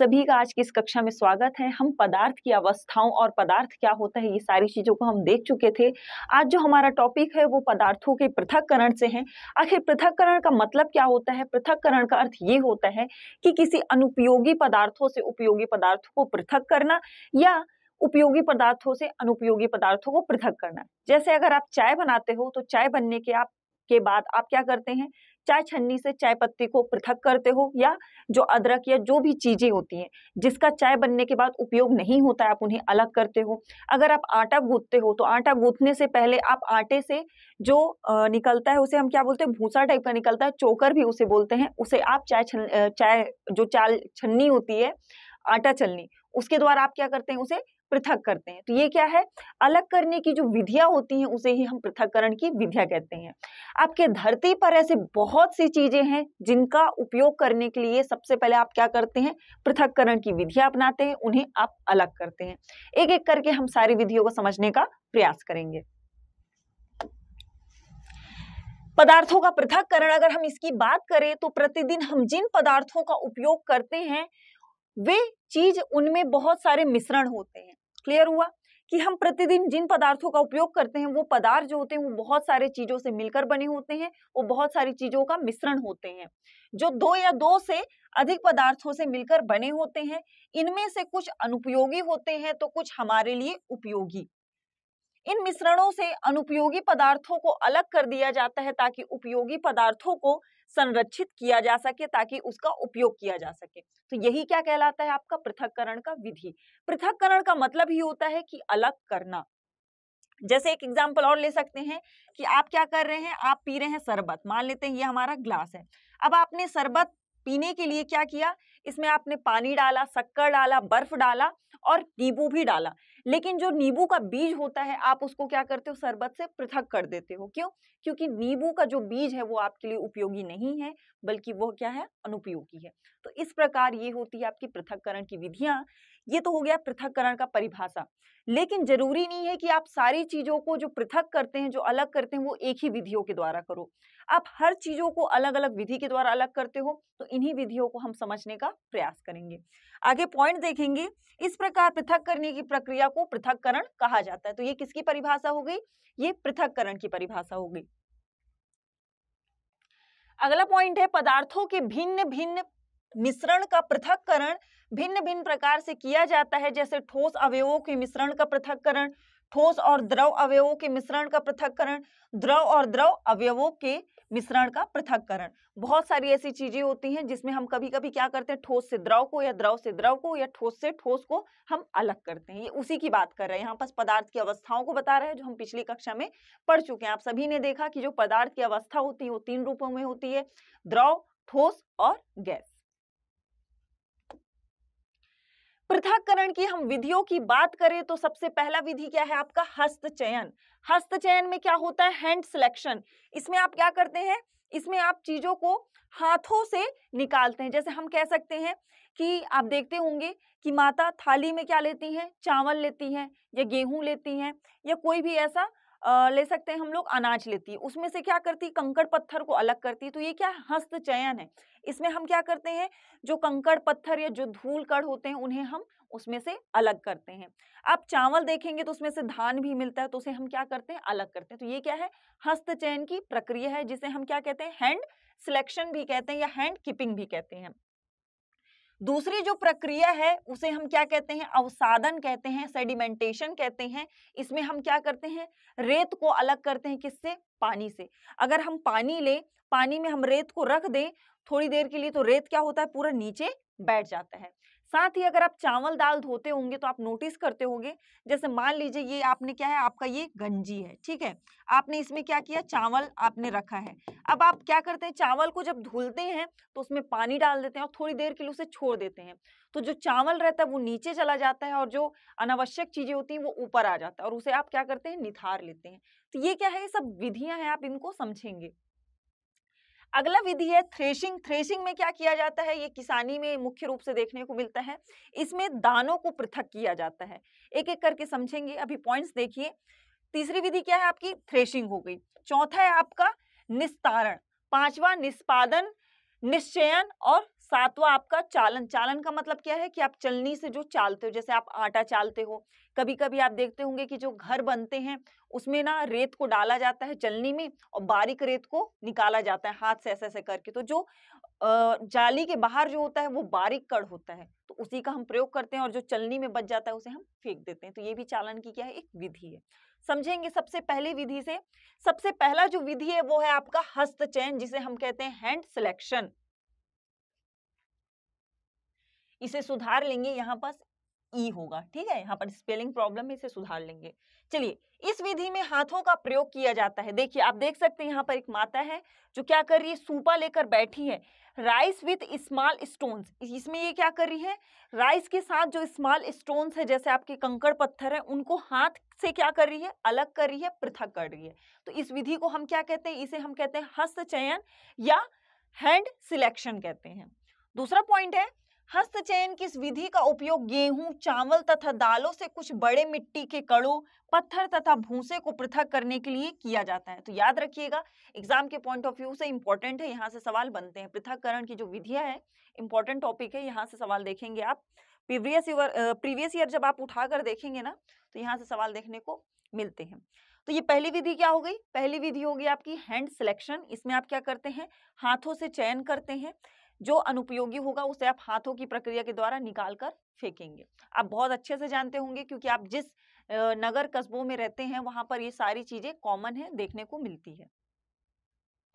सभी का आज की इस कक्षा में स्वागत है हम पदार्थ की अवस्थाओं और पदार्थ क्या होता है ये सारी चीज़ों को हम देख चुके थे आज जो हमारा टॉपिक है वो पदार्थों के पृथककरण से है आखिर पृथककरण का मतलब क्या होता है पृथककरण का अर्थ ये होता है कि किसी अनुपयोगी पदार्थों से उपयोगी पदार्थों को पृथक करना या उपयोगी पदार्थों से अनुपयोगी पदार्थों को पृथक करना जैसे अगर आप चाय बनाते हो तो चाय बनने के आप के बाद आप क्या करते हैं चाय छन्नी से चाय पत्ती को पृथक करते हो या जो अदरक या जो भी चीज़ें होती हैं जिसका चाय बनने के बाद उपयोग नहीं होता है आप उन्हें अलग करते हो अगर आप आटा गूंथते हो तो आटा गूंथने से पहले आप आटे से जो निकलता है उसे हम क्या बोलते हैं भूसा टाइप का निकलता है चोकर भी उसे बोलते हैं उसे आप चाय छन चाय जो चाल छन्नी होती है आटा चलनी उसके द्वारा आप क्या करते हैं उसे पृथक करते हैं तो ये क्या है अलग करने की जो विधियां होती हैं उसे ही हम पृथककरण की विधिया कहते हैं आपके धरती पर ऐसे बहुत सी चीजें हैं जिनका उपयोग करने के लिए सबसे पहले आप क्या करते हैं पृथककरण की विधियां अपनाते हैं उन्हें आप अलग करते हैं एक एक करके हम सारी विधियों को समझने का प्रयास करेंगे पदार्थों का पृथककरण अगर हम इसकी बात करें तो प्रतिदिन हम जिन पदार्थों का उपयोग करते हैं वे चीज उनमें बहुत सारे मिश्रण होते हैं क्लियर हुआ कि हम प्रतिदिन जिन पदार्थों का उपयोग करते हैं वो पदार्थ जो होते हैं वो बहुत सारे चीजों से मिलकर बने होते हैं वो बहुत सारी चीजों का मिश्रण होते हैं जो दो या दो से अधिक पदार्थों से मिलकर बने होते हैं इनमें से कुछ अनुपयोगी होते हैं तो कुछ हमारे लिए उपयोगी इन मिश्रणों से अनुपयोगी पदार्थों को अलग कर दिया जाता है ताकि उपयोगी पदार्थों को संरक्षित किया जा सके ताकि उसका उपयोग किया जा सके तो यही क्या कहलाता है आपका पृथककरण का विधि पृथककरण का मतलब ही होता है कि अलग करना जैसे एक एग्जाम्पल और ले सकते हैं कि आप क्या कर रहे हैं आप पी रहे हैं शरबत मान लेते हैं ये हमारा ग्लास है अब आपने शरबत पीने के लिए क्या किया इसमें आपने पानी डाला शक्कर डाला बर्फ डाला और नींबू भी डाला लेकिन जो नींबू का बीज होता है आप उसको क्या करते हो शरबत से पृथक कर देते हो क्यों क्योंकि नींबू का जो बीज है वो आपके लिए उपयोगी नहीं है बल्कि वो क्या है अनुपयोगी है तो इस प्रकार ये होती है आपकी पृथककरण की विधियां ये तो हो गया पृथककरण का परिभाषा लेकिन जरूरी नहीं है कि आप सारी चीजों को जो पृथक करते हैं जो अलग करते हैं वो एक ही विधियों के द्वारा करो आप हर चीजों को अलग अलग विधि के द्वारा अलग करते हो तो इन्हीं विधियों को हम समझने का प्रयास करेंगे आगे पॉइंट देखेंगे इस प्रकार पृथक करने की प्रक्रिया को पृथककरण कहा जाता है तो ये किसकी परिभाषा हो गई ये पृथककरण की परिभाषा हो गई अगला पॉइंट है पदार्थों के भिन्न भिन्न मिश्रण का पृथककरण भिन्न भिन्न प्रकार से किया जाता है जैसे ठोस अवयवों के मिश्रण का पृथककरण ठोस और द्रव अवयवों के मिश्रण का पृथककरण द्रव और द्रव अवयवों के मिश्रण का पृथककरण बहुत सारी ऐसी चीजें होती हैं जिसमें हम कभी कभी क्या करते हैं ठोस से द्रव को या द्रव से द्रव को या ठोस से ठोस को हम अलग करते हैं ये उसी की बात कर रहे हैं यहाँ पर पदार्थ की अवस्थाओं को बता रहे हैं जो हम पिछली कक्षा में पढ़ चुके हैं आप सभी ने देखा कि जो पदार्थ की अवस्था होती है वो तीन रूपों में होती है द्रव ठोस और गैस पृथककरण की हम विधियों की बात करें तो सबसे पहला विधि क्या है आपका हस्त चयन हस्त चयन में क्या होता है हैंड सिलेक्शन इसमें आप क्या करते हैं इसमें आप चीजों को हाथों से निकालते हैं जैसे हम कह सकते हैं कि आप देखते होंगे कि माता थाली में क्या लेती हैं चावल लेती हैं या गेहूं लेती हैं या कोई भी ऐसा ले सकते हैं हम लोग अनाज लेती है उसमें से क्या करती है कंकड़ पत्थर को अलग करती है तो ये क्या हस्त चयन है इसमें हम क्या करते हैं जो कंकड़ पत्थर या जो धूल कड़ होते हैं उन्हें हम उसमें से अलग करते हैं आप चावल देखेंगे तो उसमें से धान भी मिलता है तो उसे हम क्या करते हैं अलग करते हैं तो ये क्या है हस्त चयन की प्रक्रिया है जिसे हम क्या कहते हैं हैंड सिलेक्शन भी कहते हैं या हैंड कीपिंग भी कहते हैं दूसरी जो प्रक्रिया है उसे हम क्या कहते हैं अवसादन कहते हैं सेडिमेंटेशन कहते हैं इसमें हम क्या करते हैं रेत को अलग करते हैं किससे पानी से अगर हम पानी ले पानी में हम रेत को रख दें थोड़ी देर के लिए तो रेत क्या होता है पूरा नीचे बैठ जाता है साथ ही अगर आप चावल दाल धोते होंगे तो आप नोटिस करते होंगे जैसे मान लीजिए ये आपने क्या है आपका ये गंजी है ठीक है आपने इसमें क्या किया चावल आपने रखा है अब आप क्या करते हैं चावल को जब धुलते हैं तो उसमें पानी डाल देते हैं और थोड़ी देर के लिए उसे छोड़ देते हैं तो जो चावल रहता है वो नीचे चला जाता है और जो अनावश्यक चीजें होती हैं वो ऊपर आ जाता है और उसे आप क्या करते हैं निथार लेते हैं तो ये क्या है ये सब विधियां हैं आप इनको समझेंगे अगला विधि है थ्रेशिंग थ्रेशिंग में क्या किया जाता है ये किसानी में मुख्य रूप से देखने को मिलता है इसमें दानों को पृथक किया जाता है एक एक करके समझेंगे अभी पॉइंट्स देखिए तीसरी विधि क्या है आपकी थ्रेशिंग हो गई चौथा है आपका निस्तारण पांचवा निष्पादन निश्चयन और सातवां आपका चालन चालन का मतलब क्या है कि आप चलनी से जो चालते हो जैसे आप आटा चालते हो कभी कभी आप देखते होंगे कि जो घर बनते हैं उसमें ना रेत को डाला जाता है चलनी में और बारीक रेत को निकाला जाता है हाथ से ऐसे ऐसे करके तो जो जाली के बाहर जो होता है वो बारीक कड़ होता है तो उसी का हम प्रयोग करते हैं और जो चलनी में बच जाता है उसे हम फेंक देते हैं तो ये भी चालन की क्या है एक विधि है समझेंगे सबसे पहले विधि से सबसे पहला जो विधि है वो है आपका हस्त चयन जिसे हम कहते हैं हैंड सिलेक्शन इसे सुधार लेंगे यहाँ पास ई e होगा ठीक है यहाँ पर स्पेलिंग प्रॉब्लम है इसे सुधार लेंगे चलिए इस विधि में हाथों का प्रयोग किया जाता है देखिए आप देख सकते हैं यहाँ पर एक माता है जो क्या कर रही है सूपा लेकर बैठी है राइस विथ स्मॉल स्टोन्स इसमें ये क्या कर रही है राइस के साथ जो स्मॉल स्टोन्स है जैसे आपके कंकड़ पत्थर है उनको हाथ से क्या कर रही है अलग कर रही है पृथक कर रही है तो इस विधि को हम क्या कहते हैं इसे हम कहते हैं हस्त चयन या हैंड सिलेक्शन कहते हैं दूसरा पॉइंट है चयन की इस विधि का उपयोग गेहूं चावल तथा दालों से कुछ बड़े मिट्टी के कड़ों पत्थर तथा भूसे को पृथक करने के लिए किया जाता है तो याद रखिएगा एग्जाम के पॉइंट ऑफ व्यू से इंपॉर्टेंट है यहाँ से सवाल बनते हैं पृथककरण की जो विधियां है इंपॉर्टेंट टॉपिक है यहाँ से सवाल देखेंगे आप प्रीवियस ईयर प्रीवियस ईयर जब आप उठा कर देखेंगे ना तो यहाँ से सवाल देखने को मिलते हैं तो ये पहली विधि क्या हो गई पहली विधि होगी आपकी हैंड सिलेक्शन इसमें आप क्या करते हैं हाथों से चयन करते हैं जो अनुपयोगी होगा उसे आप हाथों की प्रक्रिया के द्वारा निकाल कर फेंकेंगे आप बहुत अच्छे से जानते होंगे क्योंकि आप जिस नगर कस्बों में रहते हैं वहां पर ये सारी चीजें कॉमन है देखने को मिलती है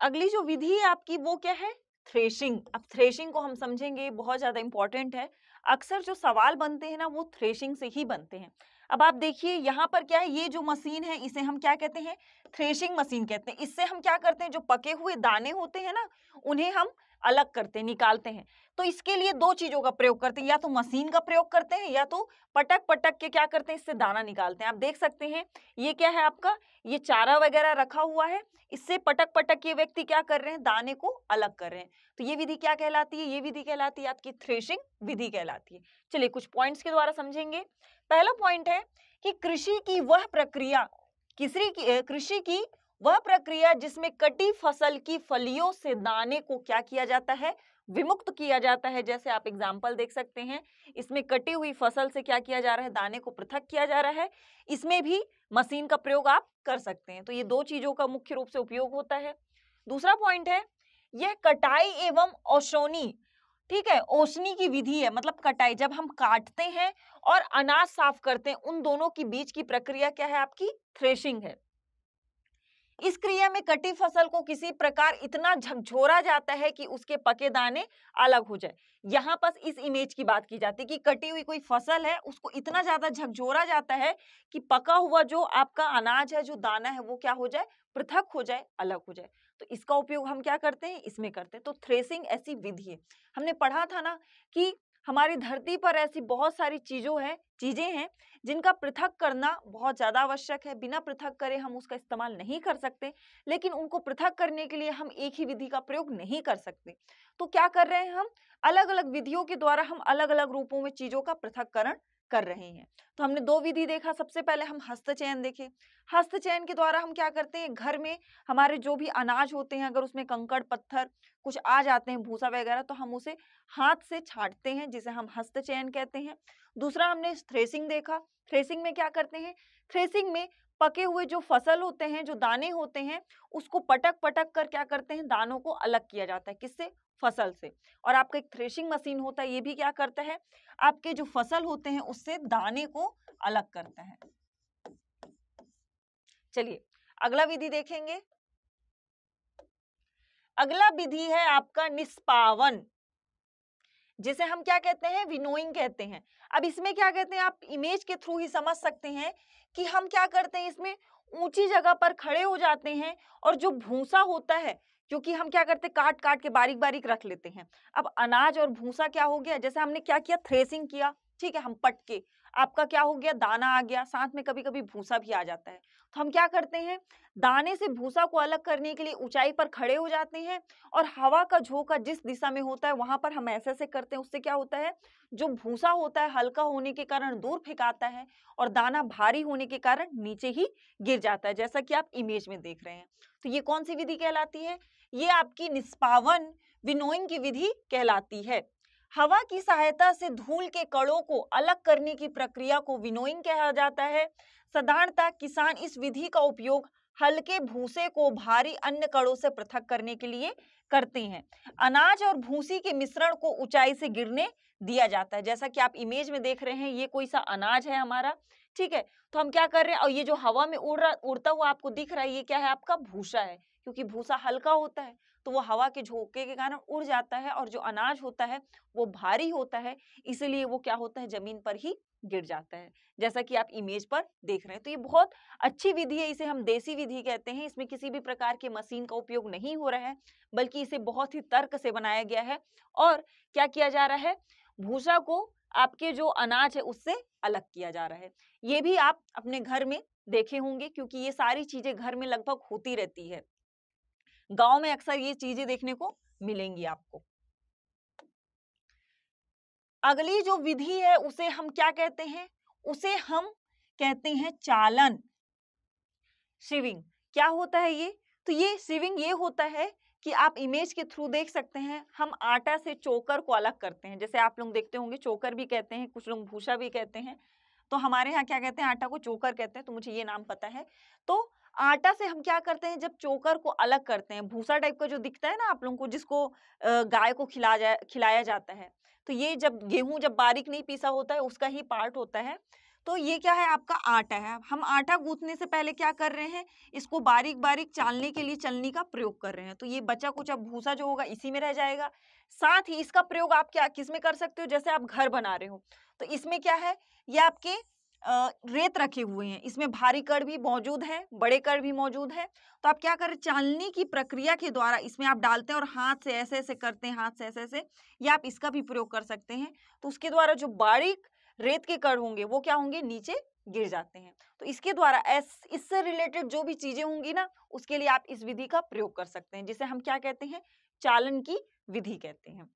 अगली जो विधि है आपकी वो क्या है थ्रेशिंग अब थ्रेशिंग को हम समझेंगे बहुत ज़्यादा इंपॉर्टेंट है अक्सर जो सवाल बनते हैं ना वो थ्रेशिंग से ही बनते हैं अब आप देखिए यहाँ पर क्या है ये जो मशीन है इसे हम क्या कहते हैं थ्रेशिंग मशीन कहते हैं इससे हम क्या करते हैं जो पके हुए दाने होते हैं ना उन्हें हम अलग करते निकालते हैं तो इसके लिए दो चीजों का प्रयोग करते हैं या तो मशीन का प्रयोग करते हैं या तो पटक पटक के क्या करते हैं इससे दाना निकालते हैं आप देख सकते हैं ये क्या है आपका ये चारा वगैरह रखा हुआ है इससे पटक पटक के व्यक्ति क्या कर रहे हैं दाने को अलग कर रहे हैं तो ये विधि क्या कहलाती है ये विधि कहलाती है आपकी थ्रेशिंग विधि कहलाती है चलिए कुछ पॉइंट्स के द्वारा समझेंगे पहला पॉइंट है कि कृषि की वह प्रक्रिया कृषि कृषि की वह प्रक्रिया जिसमें कटी फसल की फलियों से दाने को क्या किया जाता है विमुक्त किया जाता है जैसे आप एग्जाम्पल देख सकते हैं इसमें कटी हुई फसल से क्या किया जा रहा है दाने को पृथक किया जा रहा है इसमें भी मशीन का प्रयोग आप कर सकते हैं तो ये दो चीजों का मुख्य रूप से उपयोग होता है दूसरा पॉइंट है यह कटाई एवं ओशोनी ठीक है ओशनी की विधि है मतलब कटाई जब हम काटते हैं और अनाज साफ करते हैं उन दोनों के बीच की प्रक्रिया क्या है आपकी थ्रेशिंग है इस क्रिया में कटी फसल को किसी प्रकार इतना झकझोरा जाता है कि उसके पके दाने अलग हो जाए यहाँ पर इस इमेज की बात की जाती है कि कटी हुई कोई फसल है उसको इतना ज्यादा झकझोरा जाता है कि पका हुआ जो आपका अनाज है जो दाना है वो क्या हो जाए पृथक हो जाए अलग हो जाए तो इसका उपयोग हम क्या करते हैं इसमें करते हैं तो थ्रेसिंग ऐसी विधि है हमने पढ़ा था ना कि हमारी धरती पर ऐसी बहुत सारी चीजों हैं चीजें हैं जिनका पृथक करना बहुत ज्यादा आवश्यक है बिना पृथक करे हम उसका इस्तेमाल नहीं कर सकते लेकिन उनको पृथक करने के लिए हम एक ही विधि का प्रयोग नहीं कर सकते तो क्या कर रहे हैं हम अलग अलग विधियों के द्वारा हम अलग अलग रूपों में चीजों का पृथककरण कर रहे हैं तो हमने दो विधि देखा सबसे पहले हम हस्तचयन देखे हस्तचयन के द्वारा हम क्या करते हैं घर में हमारे जो भी अनाज होते हैं अगर उसमें कंकड़ पत्थर कुछ आ जाते हैं भूसा वगैरह तो हम उसे हाथ से छाटते हैं जिसे हम हस्तचयन कहते हैं दूसरा हमने थ्रेसिंग देखा थ्रेसिंग में क्या करते हैं थ्रेसिंग में पके हुए जो फसल होते हैं जो दाने होते हैं उसको पटक पटक कर क्या करते हैं दानों को अलग किया जाता है किससे फसल से और आपका एक थ्रेशिंग मशीन होता है ये भी क्या करता है आपके जो फसल होते हैं उससे दाने को अलग करता है चलिए अगला विधि देखेंगे अगला विधि है आपका निष्पावन जिसे हम क्या कहते हैं विनोइंग कहते हैं अब इसमें क्या कहते हैं आप इमेज के थ्रू ही समझ सकते हैं कि हम क्या करते हैं इसमें ऊंची जगह पर खड़े हो जाते हैं और जो भूसा होता है जो हम क्या करते हैं काट काट के बारीक बारीक रख लेते हैं अब अनाज और भूसा क्या हो गया जैसे हमने क्या किया थ्रेसिंग किया ठीक है हम पटके आपका क्या हो गया दाना आ गया साथ में कभी कभी भूसा भी आ जाता है तो हम क्या करते हैं दाने से भूसा को अलग करने के लिए ऊंचाई पर खड़े हो जाते हैं और हवा का झोंका जिस दिशा में होता है वहां पर हम ऐसे ऐसे करते हैं उससे क्या होता है जो भूसा होता है हल्का होने के कारण दूर फेंकाता है और दाना भारी होने के कारण नीचे ही गिर जाता है जैसा कि आप इमेज में देख रहे हैं तो ये कौन सी विधि कहलाती है ये आपकी निष्पावन विनोइंग की विधि कहलाती है हवा की सहायता से धूल के कणों को अलग करने की प्रक्रिया को विनोइंग कहा जाता है साधारणतः किसान इस विधि का उपयोग हल्के भूसे को भारी अन्य कड़ों से पृथक करने के लिए करते हैं अनाज और भूसी के मिश्रण को ऊंचाई से गिरने दिया जाता है जैसा कि आप इमेज में देख रहे हैं ये कोई सा अनाज है हमारा ठीक है तो हम क्या कर रहे हैं और ये जो हवा में उड़ रहा उड़ता हुआ आपको दिख रहा है ये क्या है आपका भूसा है क्योंकि भूसा हल्का होता है तो वो हवा के झोंके के कारण उड़ जाता है और जो अनाज होता है वो भारी होता है इसीलिए वो क्या होता है जमीन पर ही गिर जाता है जैसा कि आप इमेज पर देख रहे हैं तो ये बहुत अच्छी विधि है इसे हम देसी विधि कहते हैं इसमें किसी भी प्रकार के मशीन का उपयोग नहीं हो रहा है बल्कि इसे बहुत ही तर्क से बनाया गया है और क्या किया जा रहा है भूसा को आपके जो अनाज है उससे अलग किया जा रहा है ये भी आप अपने घर में देखे होंगे क्योंकि ये सारी चीजें घर में लगभग होती रहती है गांव में अक्सर ये चीजें देखने को मिलेंगी आपको अगली जो विधि है उसे हम क्या कहते हैं उसे हम कहते हैं चालन शिविंग क्या होता है ये तो ये शिविंग ये होता है कि आप इमेज के थ्रू देख सकते हैं हम आटा से चोकर को अलग करते हैं जैसे आप लोग देखते होंगे चोकर भी कहते हैं कुछ लोग भूसा भी कहते हैं तो हमारे यहाँ क्या कहते हैं आटा को चोकर कहते हैं तो मुझे ये नाम पता है तो आटा से हम क्या करते हैं जब चोकर को अलग करते हैं भूसा टाइप का जो दिखता है ना आप लोगों को जिसको गाय को खिला जा खिलाया जाता है तो ये जब गेहूं जब बारीक नहीं पीसा होता है उसका ही पार्ट होता है तो ये क्या है आपका आटा है हम आटा गूंथने से पहले क्या कर रहे हैं इसको बारीक बारीक चालने के लिए चलनी का प्रयोग कर रहे हैं तो ये बचा कुछ अब भूसा जो होगा इसी में रह जाएगा साथ ही इसका प्रयोग आप क्या किस में कर सकते हो जैसे आप घर बना रहे हो तो इसमें क्या है ये आपके रेत रखे हुए हैं इसमें भारी कर भी मौजूद है बड़े कर भी मौजूद है तो आप क्या करें चालनी की प्रक्रिया के द्वारा इसमें आप डालते हैं और हाथ से ऐसे ऐसे करते हैं हाथ से ऐसे ऐसे या आप इसका भी प्रयोग कर सकते हैं तो उसके द्वारा जो बारीक रेत के कण होंगे वो क्या होंगे नीचे गिर जाते हैं तो इसके द्वारा इससे रिलेटेड जो भी चीजें होंगी ना उसके लिए आप इस विधि का प्रयोग कर सकते हैं जिसे हम क्या कहते हैं चालन की विधि कहते हैं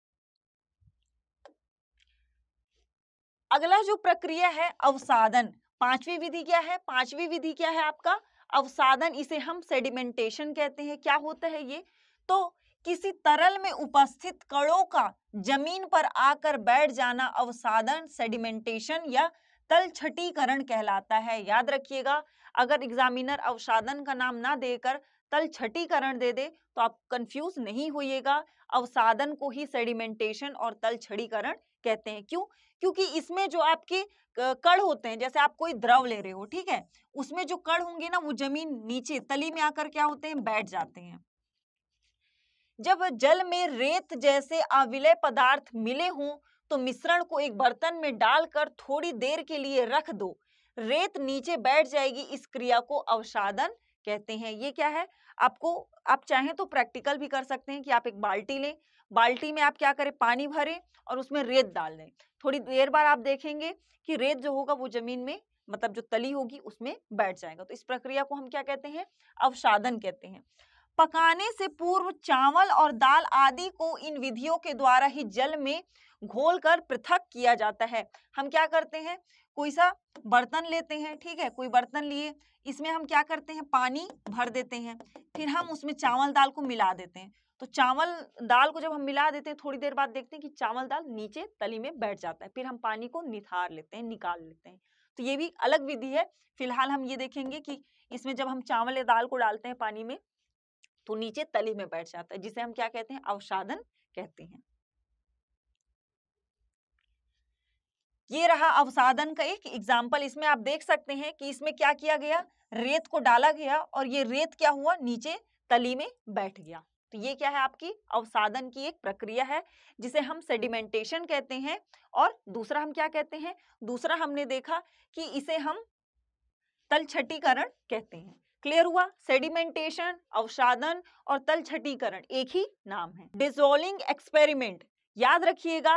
अगला जो प्रक्रिया है अवसादन पांचवी विधि क्या है पांचवी विधि क्या है आपका अवसादन इसे हम सेडिमेंटेशन कहते हैं क्या होता है ये तो किसी तरल में उपस्थित कणों का जमीन पर आकर बैठ जाना अवसादन सेडिमेंटेशन या तल छटीकरण कहलाता है याद रखिएगा अगर एग्जामिनर अवसादन का नाम ना देकर तल छटीकरण दे दे तो आप कंफ्यूज नहीं होइएगा अवसादन को ही सेडिमेंटेशन और तल छड़ीकरण कहते हैं क्यों क्योंकि इसमें जो आपके कड़ होते हैं जैसे आप कोई द्रव ले रहे हो ठीक है उसमें जो कड़ होंगे ना वो जमीन नीचे तली में आकर क्या होते हैं बैठ जाते हैं जब जल में रेत जैसे अविलय पदार्थ मिले हों तो मिश्रण को एक बर्तन में डालकर थोड़ी देर के लिए रख दो रेत नीचे बैठ जाएगी इस क्रिया को अवसादन कहते हैं ये क्या है आपको आप चाहें तो प्रैक्टिकल भी कर सकते हैं कि आप एक बाल्टी लें बाल्टी में आप क्या करें पानी भरें और उसमें रेत डाल दें थोड़ी देर बाद आप देखेंगे कि रेत जो होगा वो जमीन में मतलब जो तली होगी उसमें बैठ जाएगा तो इस प्रक्रिया को हम क्या कहते हैं अवसादन कहते हैं पकाने से पूर्व चावल और दाल आदि को इन विधियों के द्वारा ही जल में घोलकर पृथक किया जाता है हम क्या करते हैं कोई सा बर्तन लेते हैं ठीक है कोई बर्तन लिए इसमें हम क्या करते हैं पानी भर देते हैं फिर हम उसमें चावल दाल को मिला देते हैं तो चावल दाल को जब हम मिला देते हैं थोड़ी देर बाद देखते हैं कि चावल दाल नीचे तली में बैठ जाता है फिर हम पानी को निथार लेते हैं निकाल लेते हैं तो ये भी अलग विधि है फिलहाल हम ये देखेंगे कि इसमें जब हम चावल या दाल को डालते हैं पानी में तो नीचे तली में बैठ जाता है जिसे हम क्या कहते हैं अवसाधन कहते हैं ये रहा अवसाधन का एक एग्जाम्पल इसमें आप देख सकते हैं कि इसमें क्या किया गया रेत को डाला गया और ये रेत क्या हुआ नीचे तली में बैठ गया तो ये क्या है आपकी अवसाधन की एक प्रक्रिया है जिसे हम सेडिमेंटेशन कहते हैं और दूसरा हम क्या कहते हैं दूसरा हमने देखा कि इसे हम तलछटीकरण कहते हैं क्लियर हुआ सेडिमेंटेशन अवसादन और तलछटीकरण एक ही नाम है डिजोलिंग एक्सपेरिमेंट याद रखिएगा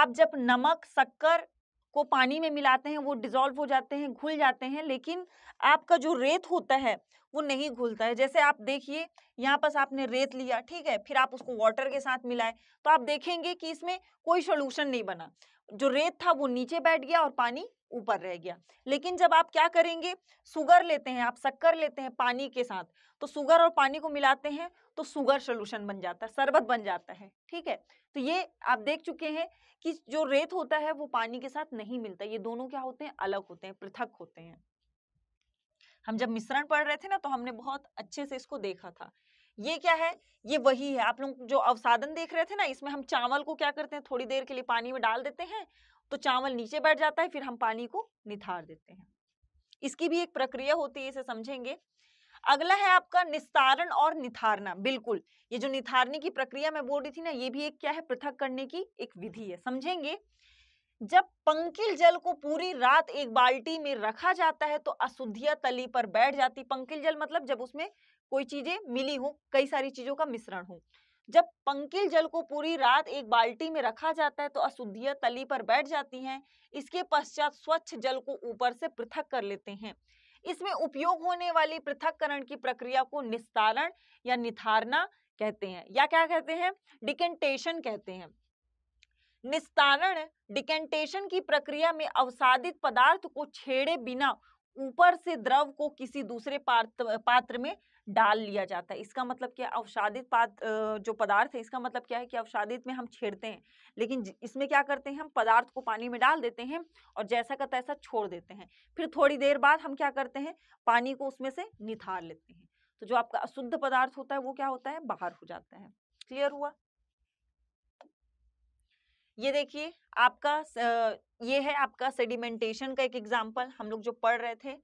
आप जब नमक शक्कर को पानी में मिलाते हैं वो डिजोल्व हो जाते हैं घुल जाते हैं लेकिन आपका जो रेत होता है वो नहीं घुलता है जैसे आप देखिए यहाँ पर आपने रेत लिया ठीक है फिर आप उसको वाटर के साथ मिलाए तो आप देखेंगे कि इसमें कोई सोल्यूशन नहीं बना जो रेत था वो नीचे बैठ गया और पानी ऊपर रह गया लेकिन जब आप क्या करेंगे सुगर लेते हैं आप शक्कर लेते हैं पानी के साथ तो सुगर और पानी को मिलाते हैं तो सुगर सोल्यूशन बन जाता है शरबत बन जाता है ठीक है तो ये आप देख चुके हैं कि जो रेत होता है वो पानी के साथ नहीं मिलता ये दोनों क्या होते हैं अलग होते हैं पृथक होते हैं हम जब मिश्रण पढ़ रहे थे ना तो हमने बहुत अच्छे से इसको देखा था ये क्या है ये वही है आप लोग जो अवसादन देख रहे थे ना इसमें हम चावल को क्या करते हैं थोड़ी देर के लिए पानी में डाल देते हैं तो चावल नीचे बैठ जाता है फिर हम पानी को निथार देते हैं इसकी भी एक प्रक्रिया होती है इसे समझेंगे अगला है आपका निस्तारण और निथारना बिल्कुल ये जो निथारने की प्रक्रिया मैं बोल रही थी ना ये भी एक क्या है पृथक करने की एक विधि है समझेंगे जब पंकिल जल को पूरी रात एक बाल्टी में रखा जाता है तो अशुद्धियां तली पर बैठ जाती पंकिल जल मतलब जब उसमें कोई चीजें मिली हो कई सारी चीजों का मिश्रण हो जब पंकिल जल को पूरी रात एक बाल्टी में रखा जाता है तो अशुद्धियां तली पर बैठ जाती हैं इसके पश्चात स्वच्छ जल को ऊपर से पृथक कर लेते हैं इसमें उपयोग होने वाली पृथककरण की प्रक्रिया को निस्तारण या निथारना कहते हैं या क्या कहते हैं डिकेंटेशन कहते हैं निस्तारण डिकेंटेशन की प्रक्रिया में अवसादित पदार्थ को छेड़े बिना ऊपर से द्रव को किसी दूसरे पात्र में डाल लिया जाता है इसका मतलब क्या अवसादित पात जो पदार्थ है इसका मतलब क्या है कि अवसादित में हम छेड़ते हैं लेकिन इसमें क्या करते हैं हम पदार्थ को पानी में डाल देते हैं और जैसा का तैसा छोड़ देते हैं फिर थोड़ी देर बाद हम क्या करते हैं पानी को उसमें से निथार लेते हैं तो जो आपका अशुद्ध पदार्थ होता है वो क्या होता है बाहर हो जाता है क्लियर हुआ ये देखिए आपका ये है आपका सेडिमेंटेशन का एक एग्जाम्पल हम लोग जो पढ़ रहे थे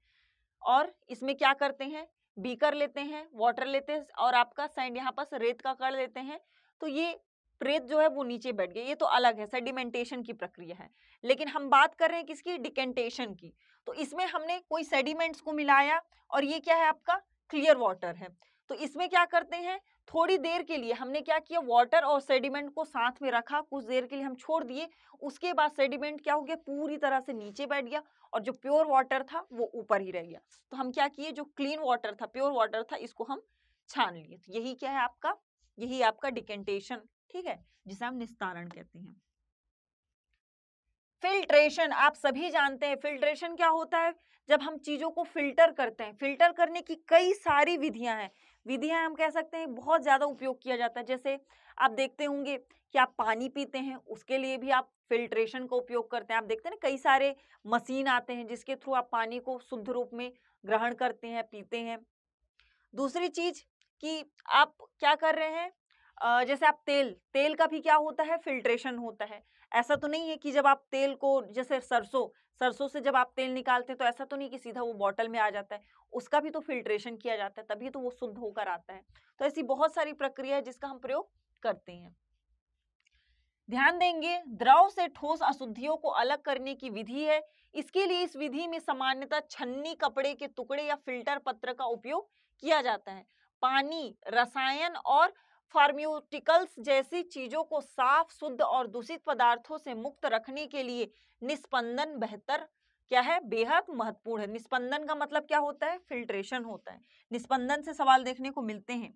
और इसमें क्या करते हैं बीकर लेते हैं वाटर लेते हैं और आपका सैंड यहाँ पास रेत का कर लेते हैं तो ये प्रेत जो है वो नीचे बैठ गए ये तो अलग है सेडिमेंटेशन की प्रक्रिया है लेकिन हम बात कर रहे हैं किसकी डिकेंटेशन की तो इसमें हमने कोई सेडिमेंट्स को मिलाया और ये क्या है आपका क्लियर वाटर है तो इसमें क्या करते हैं थोड़ी देर के लिए हमने क्या किया वाटर और सेडिमेंट को साथ में रखा कुछ देर के लिए हम छोड़ दिए उसके बाद सेडिमेंट क्या हो गया पूरी तरह से नीचे बैठ गया और जो प्योर वाटर था वो ऊपर ही रह गया तो हम क्या किए जो क्लीन वाटर था प्योर वाटर था इसको हम छान लिए तो यही क्या है आपका यही आपका डिकेंटेशन ठीक है जिसे हम निस्तारण कहते हैं फिल्ट्रेशन आप सभी जानते हैं फिल्ट्रेशन क्या होता है जब हम चीजों को फिल्टर करते हैं फिल्टर करने की कई सारी विधियां हैं विधियां हम कह सकते हैं बहुत ज्यादा उपयोग किया जाता है जैसे आप देखते होंगे कि आप पानी पीते हैं उसके लिए भी आप फिल्ट्रेशन का उपयोग करते हैं आप देखते हैं ना कई सारे मशीन आते हैं जिसके थ्रू आप पानी को शुद्ध रूप में ग्रहण करते हैं पीते हैं दूसरी चीज कि आप क्या कर रहे हैं जैसे आप तेल तेल का भी क्या होता है फिल्ट्रेशन होता है ऐसा तो नहीं है कि जब आप तेल को जैसे सरसों सरसों से जब आप तेल निकालते हैं तो ऐसा तो नहीं कि सीधा वो बॉटल में आ जाता है उसका भी तो फिल्ट्रेशन किया जाता है तभी तो वो शुद्ध होकर आता है तो ऐसी बहुत सारी प्रक्रिया है जिसका हम प्रयोग करते हैं ध्यान देंगे द्रव से ठोस अशुद्धियों को अलग करने की विधि है इसके लिए इस विधि में सामान्यतः छन्नी कपड़े के टुकड़े या फिल्टर पत्र का उपयोग किया जाता है पानी रसायन और फार्म्यूटिकल्स जैसी चीजों को साफ शुद्ध और दूषित पदार्थों से मुक्त रखने के लिए निष्पंदन बेहतर क्या है बेहद महत्वपूर्ण है निष्पंदन का मतलब क्या होता है फिल्ट्रेशन होता है निष्पंदन से सवाल देखने को मिलते हैं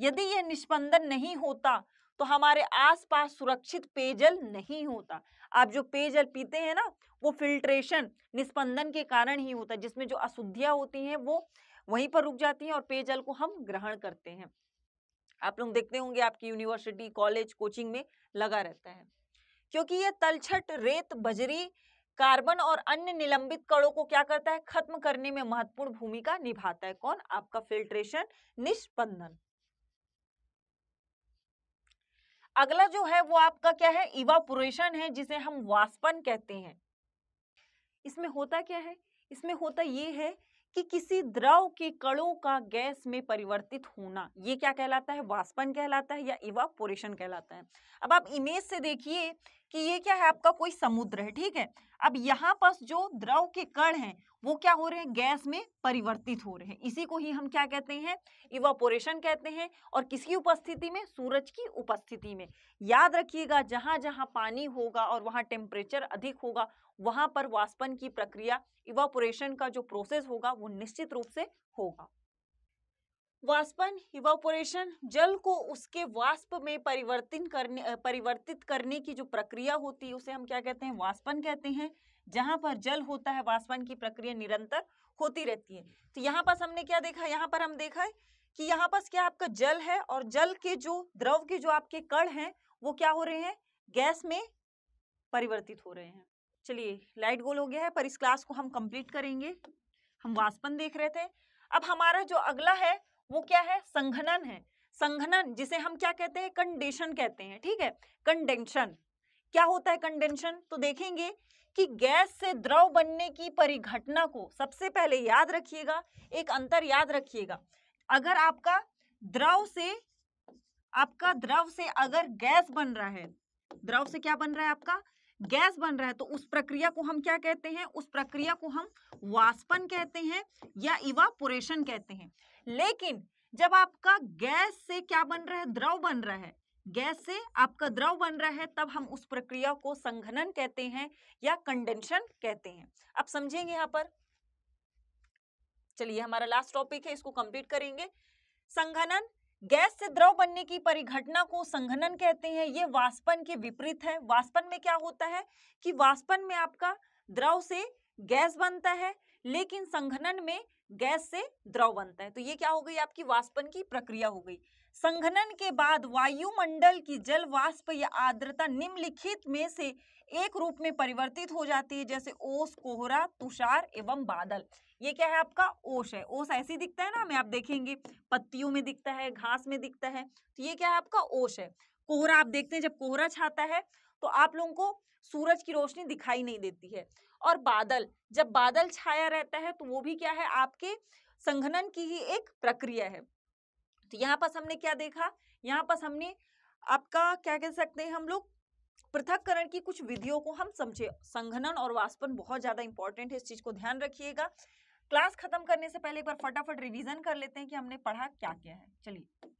यदि यह निष्पंदन नहीं होता तो हमारे आसपास सुरक्षित पेयजल नहीं होता आप जो पेयजल पीते हैं ना वो फिल्ट्रेशन निष्पंदन के कारण ही होता है जिसमें जो अशुद्धियां होती हैं वो वहीं पर रुक जाती हैं और पेयजल को हम ग्रहण करते हैं आप लोग देखते होंगे आपकी यूनिवर्सिटी कॉलेज कोचिंग में लगा रहता है क्योंकि यह तलछट रेत बजरी कार्बन और अन्य निलंबित कणों को क्या करता है खत्म करने में महत्वपूर्ण भूमिका निभाता है कौन आपका फिल्ट्रेशन निष्पंदन अगला जो है वो आपका क्या है इवापोरेशन है जिसे हम वास्पन कहते हैं इसमें होता क्या है इसमें होता ये है कि किसी द्रव के कणों का गैस में परिवर्तित होना ये क्या कहलाता है वाष्पन कहलाता है या इवापोरेशन कहलाता है अब आप इमेज से देखिए कि ये क्या है आपका कोई समुद्र है ठीक है अब यहाँ पर जो द्रव के कण हैं वो क्या हो रहे हैं गैस में परिवर्तित हो रहे हैं इसी को ही हम क्या कहते हैं इवापोरेशन कहते हैं और किसकी उपस्थिति में सूरज की उपस्थिति में याद रखिएगा जहाँ जहाँ पानी होगा और वहाँ टेम्परेचर अधिक होगा वहाँ पर वाष्पन की प्रक्रिया इवापोरेशन का जो प्रोसेस होगा वो निश्चित रूप से होगा वाष्पन इवापोरेशन जल को उसके वाष्प में परिवर्तित करने परिवर्तित करने की जो प्रक्रिया होती है उसे हम क्या कहते हैं वाष्पन कहते हैं जहां पर जल होता है वाष्पन की प्रक्रिया निरंतर होती रहती है तो यहाँ पर हमने क्या देखा यहाँ पर हम देखा है कि यहाँ पर क्या आपका जल है और जल के जो द्रव के जो आपके कण हैं वो क्या हो रहे हैं गैस में परिवर्तित हो रहे हैं चलिए लाइट गोल हो गया है पर इस क्लास को हम कंप्लीट करेंगे हम वाष्पन देख रहे थे अब हमारा जो अगला है वो क्या है संघनन है संघनन जिसे हम क्या कहते हैं कंडेशन कहते हैं ठीक है कंडेंशन क्या होता है कंडेंशन तो देखेंगे कि गैस से द्रव बनने की परिघटना को सबसे पहले याद रखिएगा एक अंतर याद रखिएगा अगर आपका द्रव से आपका द्रव से अगर गैस बन रहा है द्रव से क्या बन रहा है आपका गैस बन रहा है तो उस प्रक्रिया को हम क्या कहते हैं उस प्रक्रिया को हम वाष्पन कहते हैं या इवापोरेशन कहते हैं लेकिन जब आपका गैस से क्या बन रहा है द्रव बन रहा है गैस से आपका द्रव बन रहा है तब हम उस प्रक्रिया को संघनन कहते हैं या कंडेंशन कहते हैं अब समझेंगे यहाँ पर चलिए हमारा लास्ट टॉपिक है इसको कंप्लीट करेंगे संघनन गैस से द्रव बनने की परिघटना को संघनन कहते हैं ये वाष्पन के विपरीत है वाष्पन में क्या होता है कि वाष्पन में आपका द्रव से गैस बनता है लेकिन संघनन में गैस से द्रव बनता है तो ये क्या हो गई आपकी वाष्पन की प्रक्रिया हो गई संघनन के बाद वायुमंडल की जल वाष्प या आर्द्रता निम्नलिखित में से एक रूप में परिवर्तित हो जाती है जैसे ओस कोहरा तुषार एवं बादल ये क्या है आपका ओस है ओस ऐसी दिखता है ना हमें आप देखेंगे पत्तियों में दिखता है घास में दिखता है तो ये क्या है आपका ओस है कोहरा आप देखते हैं जब कोहरा छाता है तो आप लोगों को सूरज की रोशनी दिखाई नहीं देती है और बादल जब बादल छाया रहता है तो वो भी क्या है आपके संघनन की ही एक प्रक्रिया है तो यहाँ पर हमने क्या देखा यहाँ पर हमने आपका क्या कह सकते हैं हम लोग पृथककरण की कुछ विधियों को हम समझे संघनन और वाष्पन बहुत ज्यादा इंपॉर्टेंट है इस चीज को ध्यान रखिएगा क्लास खत्म करने से पहले एक बार फटाफट रिवीजन कर लेते हैं कि हमने पढ़ा क्या क्या है चलिए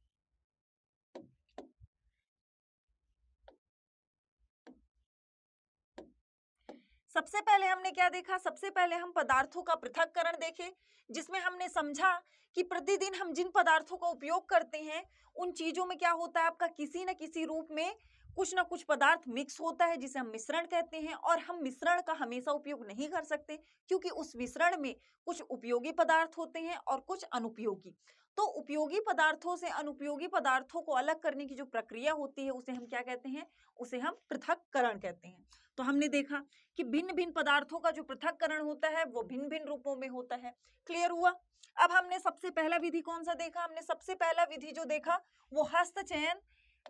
सबसे पहले हमने क्या देखा सबसे पहले हम पदार्थों का पृथककरण देखे जिसमें हमने समझा कि प्रतिदिन हम जिन पदार्थों का उपयोग करते हैं उन चीजों में क्या होता है आपका किसी न किसी रूप में कुछ ना कुछ पदार्थ मिक्स होता है जिसे हम मिश्रण कहते हैं और हम मिश्रण का हमेशा उपयोग नहीं कर सकते क्योंकि उस मिश्रण में कुछ उपयोगी पदार्थ होते हैं और कुछ अनुपयोगी तो उपयोगी पदार्थों से अनुपयोगी पदार्थों को अलग करने की जो प्रक्रिया होती है उसे हम क्या कहते हैं उसे हम पृथककरण कहते हैं तो हमने देखा कि भिन्न भिन्न पदार्थों का जो पृथककरण होता है वो भिन्न भिन्न रूपों में होता है क्लियर हुआ अब हमने सबसे पहला विधि कौन सा देखा हमने सबसे पहला विधि जो देखा वो हस्त चयन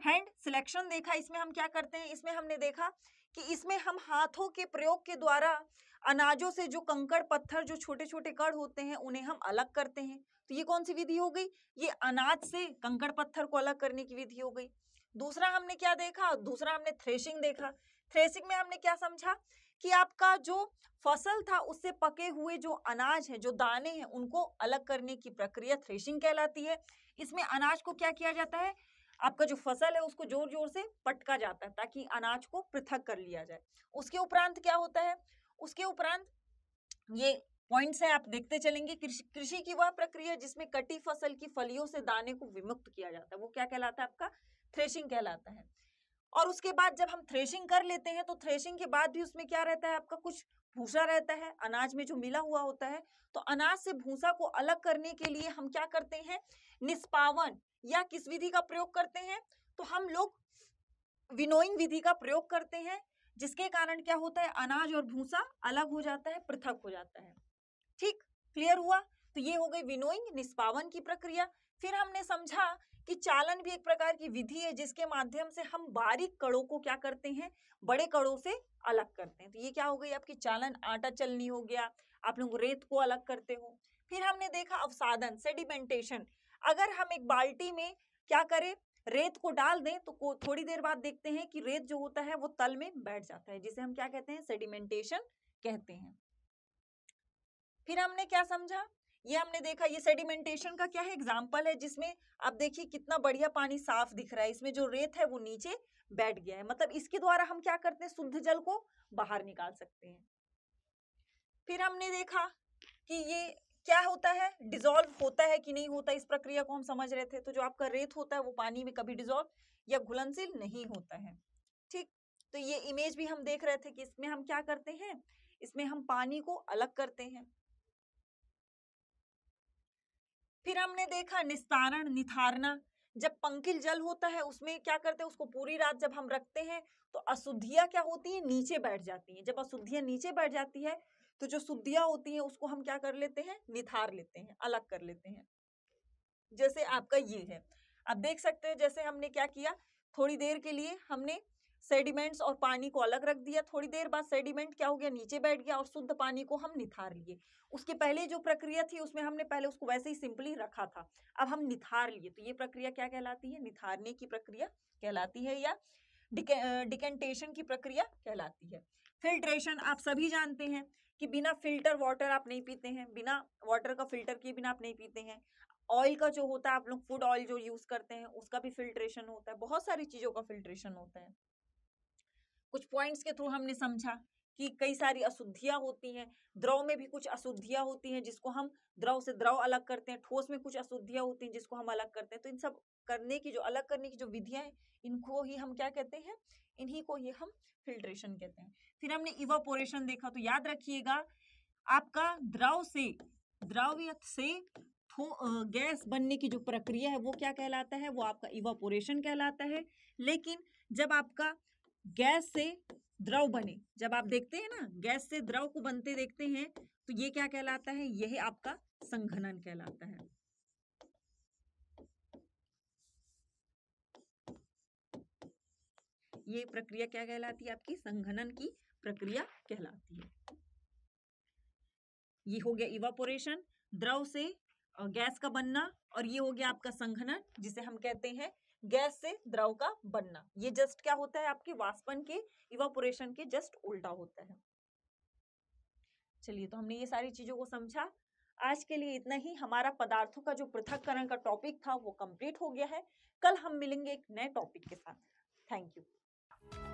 हैंड सिलेक्शन देखा इसमें हम क्या करते हैं इसमें हमने देखा कि इसमें हम हाथों के प्रयोग के द्वारा अनाजों से जो कंकड़ पत्थर जो छोटे छोटे कड़ होते हैं उन्हें हम अलग करते हैं तो ये कौन सी विधि हो गई ये अनाज से कंकड़ पत्थर को अलग करने की विधि हो गई दूसरा हमने क्या देखा दूसरा हमने थ्रेशिंग देखा थ्रेशिंग में हमने क्या समझा कि आपका जो फसल था उससे पके हुए जो अनाज है जो दाने हैं उनको अलग करने की प्रक्रिया थ्रेशिंग कहलाती है इसमें अनाज को क्या किया जाता है आपका जो फसल है उसको जोर जोर से पटका जाता है ताकि अनाज को पृथक कर लिया जाए उसके उपरांत क्या होता है उसके उपरांत ये पॉइंट्स है आप देखते चलेंगे कृषि की वह प्रक्रिया जिसमें कटी फसल की फलियों से दाने को विमुक्त किया जाता है वो क्या कहलाता है आपका थ्रेशिंग कहलाता है और उसके बाद जब हम थ्रेशिंग कर लेते हैं तो थ्रेशिंग के बाद भी उसमें क्या रहता है आपका कुछ भूसा रहता है अनाज में जो मिला हुआ होता है तो अनाज से भूसा को अलग करने के लिए हम क्या करते हैं निष्पावन या किस विधि का प्रयोग करते हैं तो हम लोग विनोइंग विधि का प्रयोग करते हैं जिसके कारण क्या होता है अनाज और भूसा अलग हो जाता है पृथक हो जाता है ठीक क्लियर हुआ तो ये हो गई विनोइंग निष्पावन की प्रक्रिया फिर हमने समझा कि चालन भी एक प्रकार की विधि है जिसके माध्यम से हम बारीक कड़ों को क्या करते हैं बड़े कड़ों से अलग करते हैं तो ये क्या हो गई आपकी चालन आटा चलनी हो गया आप लोग रेत को अलग करते हो फिर हमने देखा अवसादन सेडिमेंटेशन अगर हम एक बाल्टी में क्या करें रेत को डाल दें तो थोड़ी देर बाद देखते हैं कि रेत जो होता है वो तल में बैठ जाता है जिसे हम क्या कहते हैं सेडिमेंटेशन कहते हैं फिर हमने क्या समझा ये हमने देखा ये सेडिमेंटेशन का क्या है एग्जाम्पल है जिसमें आप देखिए कितना बढ़िया पानी साफ दिख रहा है इसमें जो रेत है वो नीचे बैठ गया है मतलब इसके द्वारा हम क्या करते हैं शुद्ध जल को बाहर निकाल सकते हैं फिर हमने देखा कि ये क्या होता है डिजोल्व होता है कि नहीं होता इस प्रक्रिया को हम समझ रहे थे तो जो आपका रेत होता है वो पानी में कभी डिजोल्व या घुलनशील नहीं होता है ठीक तो ये इमेज भी हम देख रहे थे कि इसमें हम क्या करते हैं इसमें हम पानी को अलग करते हैं फिर हमने देखा निस्तारण निथारना जब पंकिल जल होता है उसमें क्या करते हैं उसको पूरी रात जब हम रखते हैं तो अशुद्धियां क्या होती है नीचे बैठ जाती है जब अशुद्धियां नीचे बैठ जाती है तो जो शुद्धियां होती हैं उसको हम क्या कर लेते हैं निथार लेते हैं अलग कर लेते हैं जैसे आपका ये है आप देख सकते हैं जैसे हमने क्या किया थोड़ी देर के लिए हमने सेडिमेंट्स और पानी को अलग रख दिया थोड़ी देर बाद सेडिमेंट क्या हो गया नीचे बैठ गया और शुद्ध पानी को हम निथार लिए उसके पहले जो प्रक्रिया थी उसमें हमने पहले उसको वैसे ही सिंपली रखा था अब हम निथार लिए तो ये प्रक्रिया क्या कहलाती है निथारने की प्रक्रिया कहलाती है या डिकेंटेशन की प्रक्रिया कहलाती है फिल्ट्रेशन आप सभी जानते हैं कि बिना फिल्टर वाटर आप नहीं पीते हैं बिना वाटर का फिल्टर किए बिना आप नहीं पीते हैं ऑयल का जो होता है आप लोग फूड ऑयल जो यूज करते हैं उसका भी फिल्ट्रेशन होता है बहुत सारी चीजों का फिल्ट्रेशन होता है कुछ पॉइंट्स के थ्रू हमने समझा कि कई सारी अशुद्धियां होती हैं द्रव में भी कुछ अशुद्धियां होती हैं जिसको हम द्रव से द्रव अलग करते हैं ठोस में कुछ अशुद्धियां होती हैं जिसको हम अलग करते हैं तो इन सब करने की जो अलग करने की जो विधियां हैं इनको ही हम क्या कहते हैं इन्हीं को ही हम फिल्ट्रेशन कहते हैं फिर हमने इवापोरेशन देखा तो याद रखिएगा आपका द्रव से द्रव्य से गैस बनने की जो प्रक्रिया है वो क्या कहलाता है वो आपका इवापोरेशन कहलाता है लेकिन जब आपका गैस से द्रव बने जब आप देखते हैं ना गैस से द्रव को बनते देखते हैं तो ये क्या कहलाता है यह आपका संघनन कहलाता है ये प्रक्रिया क्या कहलाती है आपकी संघनन की प्रक्रिया कहलाती है ये हो गया इवापोरेशन द्रव से गैस का बनना और ये हो गया आपका संघनन जिसे हम कहते हैं गैस से द्रव का बनना ये जस्ट क्या होता है आपके वाष्पन के इवापोरेशन के जस्ट उल्टा होता है चलिए तो हमने ये सारी चीजों को समझा आज के लिए इतना ही हमारा पदार्थों का जो पृथककरण का टॉपिक था वो कंप्लीट हो गया है कल हम मिलेंगे एक नए टॉपिक के साथ थैंक यू